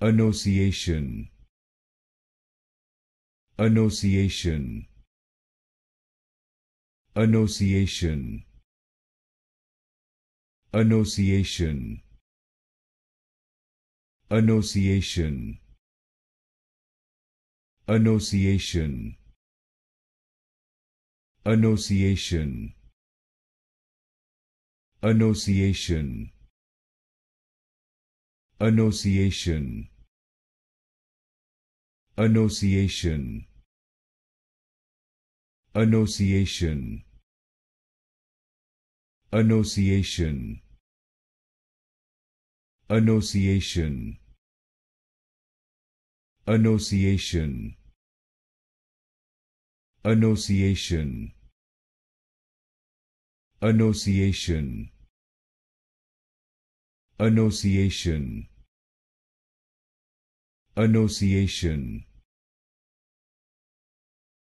Annunciation Annunciation Annunciation Annunciation Annunciation Annunciation Annunciation Annunciation Annunciation Annunciation Annunciation Annunciation Annunciation Annunciation Annunciation Annunciation Annunciation Annunciation